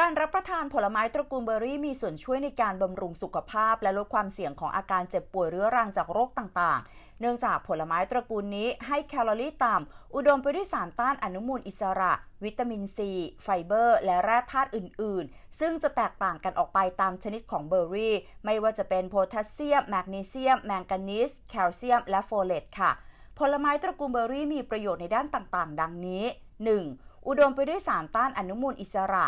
การรับประทานผลไม้ตระกูลเบอร์รี่มีส่วนช่วยในการบำรุงสุขภาพ และลดความเสี่ยงของอาการเจ็บป่วยเรื้อรังจากโรคต่าง ๆ เนื่องจากผลไม้ตระกูลนี้ให้แคลอรี่ต่ำ อุดมไปด้วยสารต้านอนุมูลอิสระ วิตามินซี ไฟเบอร์ และแร่ธาตุอื่น ๆ ซึ่งจะแตกต่างกันออกไปตามชนิดของเบอร์รี่ ไม่ว่าจะเป็นโพแทสเซียม แมกนีเซียม แมงกานีส แคลเซียม และโฟเลต ค่ะ ผลไม้ตระกูลเบอร์รี่มีประโยชน์ในด้านต่าง ๆ ดังนี้ 1. อุดมไปด้วยสารต้านอนุมูลอิสระ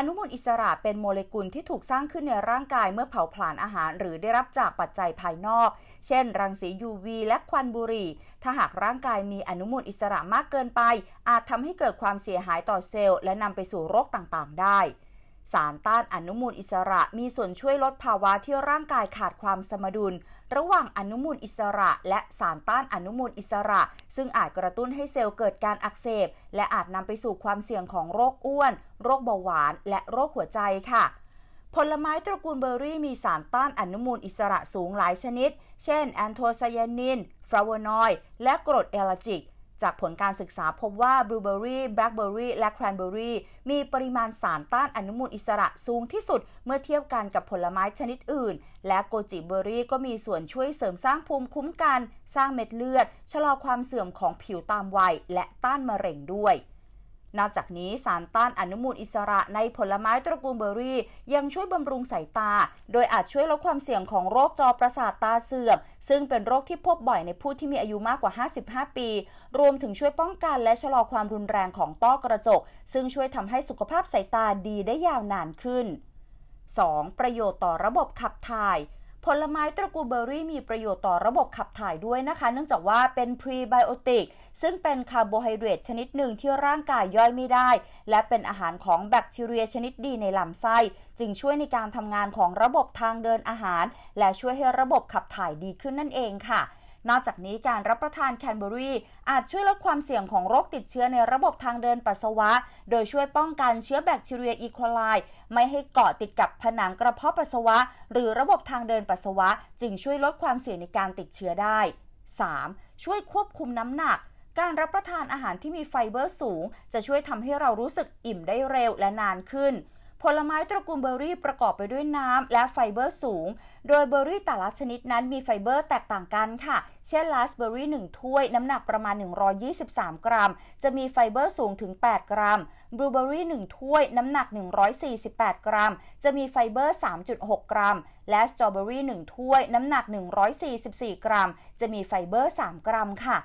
อนุมูลอิสระเป็นโมเลกุลที่ถูกสร้างขึ้นในร่างกายเมื่อเผาผลาญอาหารหรือได้รับจากปัจจัยภายนอก เช่น รังสี UV และควันบุหรี่ ถ้าหากร่างกายมีอนุมูลอิสระมากเกินไป อาจทำให้เกิดความเสียหายต่อเซลล์และนำไปสู่โรคต่างๆได้สารต้านอนุมูลอิสระมีส่วนช่วยลดภาวะที่ร่างกายขาดความสมดุล ระหว่างอนุมูลอิสระ และสารต้านอนุมูลอิสระ ซึ่งอาจกระตุ้นให้เซลล์เกิดการอักเสบและอาจนำไปสู่ความเสี่ยงของโรคอ้วนโรคเบาหวาน และโรคหัวใจค่ะ ผลไม้ตระกูลเบอร์รี่มีสารต้านอนุมูลอิสระสูงหลายชนิด เช่น แอนโทไซยานินฟลาวโวนอยด์และกรดเอลจิกจากผลการศึกษาพบว่าบลูเบอรี่แบล็คเบอรี่และแครนเบอรี่มีปริมาณสารต้านอนุมูลอิสระสูงที่สุดเมื่อเทียบกันกับผลไม้ชนิดอื่น และโกจิเบอรี่ก็มีส่วนช่วยเสริมสร้างภูมิคุ้มกัน สร้างเม็ดเลือดชะลอความเสื่อมของผิวตามวัยและต้านมะเร็งด้วยนอกจากนี้สารต้านอนุมูลอิสระในผลไม้ตระกูลเบอร์รี่ยังช่วยบำรุงสายตา โดยอาจช่วยลดความเสี่ยงของโรคจอประสาทตาเสื่อม ซึ่งเป็นโรคที่พบบ่อยในผู้ที่มีอายุมากกว่า 55 ปี รวมถึงช่วยป้องกันและชะลอความรุนแรงของต้อกระจก ซึ่งช่วยทำให้สุขภาพสายตาดีได้ยาวนานขึ้น 2. ประโยชน์ต่อระบบขับถ่ายผลไม้ตระกูลเบอร์รี่มีประโยชน์ต่อระบบขับถ่ายด้วยนะคะ เนื่องจากว่าเป็นพรีไบโอติกซึ่งเป็นคาร์โบไฮเดรตชนิดหนึ่งที่ร่างกายย่อยไม่ได้ และเป็นอาหารของแบคทีเรียชนิดดีในลำไส้ จึงช่วยในการทำงานของระบบทางเดินอาหาร และช่วยให้ระบบขับถ่ายดีขึ้นนั่นเองค่ะนอกจากนี้การรับประทานแคนเบอรี่อาจช่วยลดความเสี่ยงของโรคติดเชื้อในระบบทางเดินปัสสาวะ โดยช่วยป้องกันเชื้อแบคทีเรียอีโคไลไม่ให้เกาะติดกับผนังกระเพาะปัสสาวะ หรือระบบทางเดินปัสสาวะจึงช่วยลดความเสี่ยงในการติดเชื้อได้ 3. ช่วยควบคุมน้ำหนัก การรับประทานอาหารที่มีไฟเบอร์สูง จะช่วยทำให้เรารู้สึกอิ่มได้เร็วและนานขึ้นผลไม้ตระกูลเบอร์รี่ประกอบไปด้วยน้ำและไฟเบอร์สูง โดยเบอร์รี่แต่ละชนิดนั้นมีไฟเบอร์แตกต่างกันค่ะ เช่นลาสเบอร์รี่1ถ้วยน้ำหนักประมาณ 123 กรัม จะมีไฟเบอร์สูงถึง 8 กรัม บลูเบอร์รี่1ถ้วยน้ำหนัก 148 กรัม จะมีไฟเบอร์ 3.6 กรัม และสตรอเบอร์รี่1ถ้วยน้ำหนัก 144 กรัม จะมีไฟเบอร์ 3 กรัมค่ะ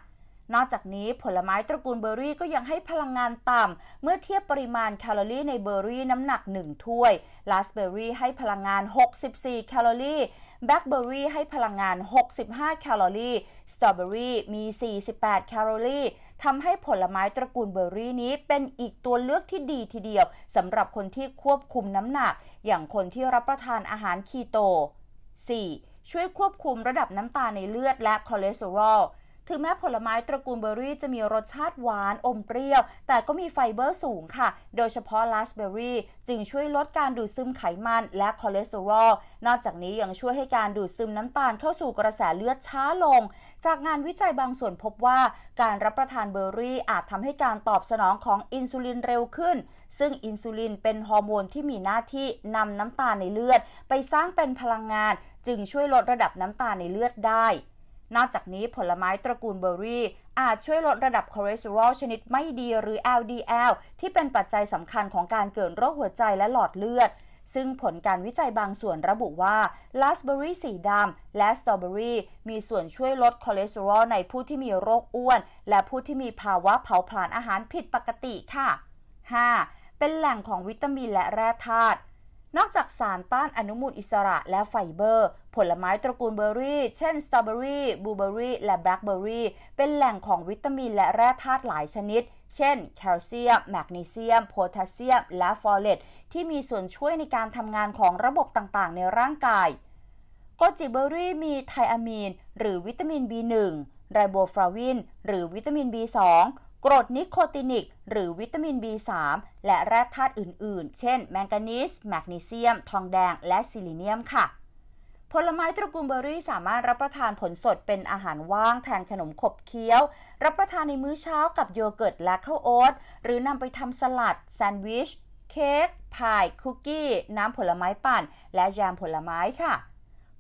นอกจากนี้ผลไม้ตระกูลเบอร์รี่ก็ยังให้พลังงานต่ำเมื่อเทียบปริมาณแคลอรี่ ในเบอร์รี่น้ำหนัก1ถ้วยลาสเบอร์รี่ให้พลังงาน 64 แคลอรี่แบล็คเบอร์รี่ให้พลังงาน 65 แคลอรี่สตรอเบอรี่มี 48 แคลอรี่ทำให้ผลไม้ตระกูลเบอร์รี่นี้ เป็นอีกตัวเลือกที่ดีทีเดียวสำหรับคนที่ควบคุมน้ำหนัก อย่างคนที่รับประทานอาหารคีโต 4. ช่วยควบคุมระดับน้ำตาลในเลือดและคอเลสเตอรอลถึงแม้ผลไม้ตระกูลเบอร์รี่จะมีรสชาติหวาน อมเปรี้ยว แต่ก็มีไฟเบอร์สูงค่ะ โดยเฉพาะลาสเบอร์รี่จึงช่วยลดการดูดซึมไขมันและคอเลสเตอรอลนอกจากนี้ยังช่วยให้การดูดซึมน้ำตาลเข้าสู่กระแสเลือดช้าลง จากงานวิจัยบางส่วนพบว่า การรับประทานเบอร์รี่อาจทำให้การตอบสนองของอินซูลินเร็วขึ้น ซึ่งอินซูลินเป็นฮอร์โมนที่มีหน้าที่นำน้ำตาลในเลือด ไปสร้างเป็นพลังงานจึงช่วยลดระดับน้ำตาลในเลือดได้นอกจากนี้ผลไม้ตระกูลเบอร์รี่อาจช่วยลดระดับคอเลสเตอรอลชนิดไม่ดีหรือ LDL ที่เป็นปัจจัยสำคัญของการเกิดโรคหัวใจและหลอดเลือด ซึ่งผลการวิจัยบางส่วนระบุว่าลาสเบอร์รี่สีดำและสตรอเบอรี่มีส่วนช่วยลดคอเลสเตอรอลในผู้ที่มีโรคอ้วน และผู้ที่มีภาวะเผาผลาญอาหารผิดปกติค่ะ 5. เป็นแหล่งของวิตามินและแร่ธาตุ นอกจากสารต้านอนุมูลอิสระและไฟเบอร์ผลไม้ตระกูลเบอร์รี่ เช่น สตรอเบอรี่ บลูเบอรี่ และแบล็คเบอรี่ เป็นแหล่งของวิตามินและแร่ธาตุหลายชนิด เช่น แคลเซียม แมกนีเซียม โพแทสเซียม และฟอเลตที่มีส่วนช่วยในการทำงานของระบบต่าง ๆ ในร่างกายโกจิเบอรี่มีไทอะมีน หรือวิตามิน B1 ไรโบฟลาวิน หรือวิตามิน B2 กรดนิโคตินิก หรือวิตามิน B3 และแร่ธาตุอื่นๆ เช่น แมงกานีส แมกนีเซียม ทองแดง และซิลิเนียม ค่ะผลไม้ตระกูลเบอร์รี่สามารถรับประทานผลสดเป็นอาหารว่างแทนขนมขบเคี้ยว รับประทานในมื้อเช้ากับโยเกิร์ตและข้าวโอ๊ตหรือนำไปทำสลัด แซนด์วิช เค้กพาย คุกกี้ น้ำผลไม้ปั่น และแยมผลไม้ค่ะ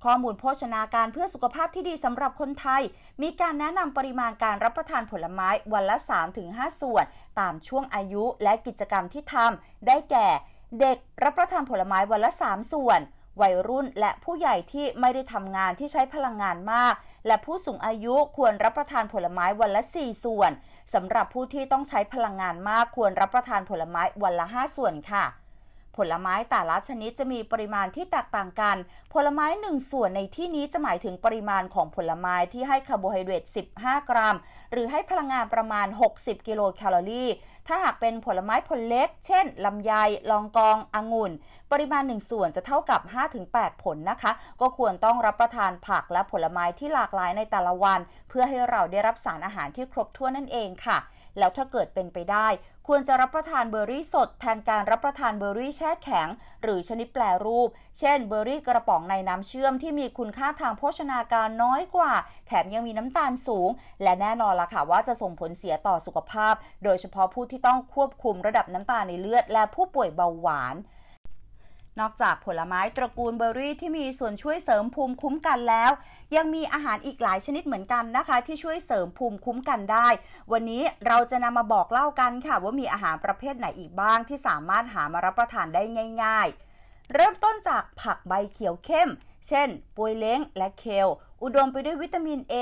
ข้อมูลโภชนาการเพื่อสุขภาพที่ดีสำหรับคนไทย มีการแนะนำปริมาณการรับประทานผลไม้วันละ 3-5 ส่วน ตามช่วงอายุและกิจกรรมที่ทำได้แก่ เด็กรับประทานผลไม้วันละ 3 ส่วนวัยรุ่นและผู้ใหญ่ที่ไม่ได้ทำงานที่ใช้พลังงานมาก และผู้สูงอายุควรรับประทานผลไม้วันละ 4 ส่วนสำหรับผู้ที่ต้องใช้พลังงานมากควรรับประทานผลไม้วันละ 5 ส่วนค่ะผลไม้แต่ละชนิดจะมีปริมาณที่แตกต่างกัน ผลไม้หนึ่งส่วนในที่นี้จะหมายถึงปริมาณของผลไม้ที่ให้คาร์โบไฮเดรต 15 กรัม หรือให้พลังงานประมาณ 60 กิโลแคลอรี่ถ้าหากเป็นผลไม้ผลเล็ก เช่น ลำไย ลองกอง องุ่นปริมาณ1ส่วนจะเท่ากับ 5-8 ผลนะคะ ก็ควรต้องรับประทานผักและผลไม้ที่หลากหลายในแต่ละวัน เพื่อให้เราได้รับสารอาหารที่ครบถ้วนนั่นเองค่ะแล้วถ้าเกิดเป็นไปได้ ควรจะรับประทานเบอร์รี่สด แทนการรับประทานเบอร์รี่แช่แข็ง หรือชนิดแปลรูป เช่นเบอร์รี่กระป๋องในน้ำเชื่อมที่มีคุณค่าทางโภชนาการน้อยกว่า แถมยังมีน้ำตาลสูง และแน่นอนล่ะค่ะว่าจะส่งผลเสียต่อสุขภาพ โดยเฉพาะผู้ที่ต้องควบคุมระดับน้ำตาลในเลือด และผู้ป่วยเบาหวานนอกจากผลไม้ตระกูลเบอร์รี่ ที่มีส่วนช่วยเสริมภูมิคุ้มกันแล้ว ยังมีอาหารอีกหลายชนิดเหมือนกันนะคะ ที่ช่วยเสริมภูมิคุ้มกันได้ วันนี้เราจะนำมาบอกเล่ากันค่ะว่ามีอาหารประเภทไหนอีกบ้างที่สามารถหามารับประทานได้ง่าย ๆ เริ่มต้นจากผักใบเขียวเข้ม เช่น ปวยเล้งและเคลอุดมไปด้วยวิตามิน A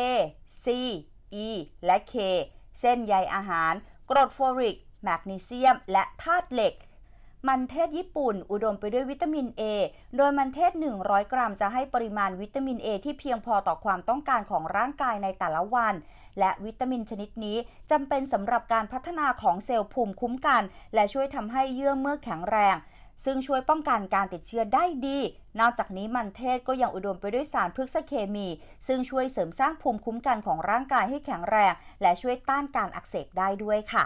C E และ K เส้นใยอาหารกรดฟอริก แมกนีเซียม และธาตุเหล็กมันเทศญี่ปุ่นอุดมไปด้วยวิตามิน A โดยมันเทศ 100 กรัมจะให้ปริมาณวิตามิน A ที่เพียงพอต่อความต้องการของร่างกายในแต่ละวัน และวิตามินชนิดนี้จำเป็นสำหรับการพัฒนาของเซลล์ภูมิคุ้มกันและช่วยทำให้เยื่อเมื่อแข็งแรง ซึ่งช่วยป้องกันการติดเชื้อได้ดี นอกจากนี้มันเทศก็ยังอุดมไปด้วยสารพฤกษเคมี ซึ่งช่วยเสริมสร้างภูมิคุ้มกันของร่างกายให้แข็งแรงและช่วยต้านการอักเสบได้ด้วยค่ะ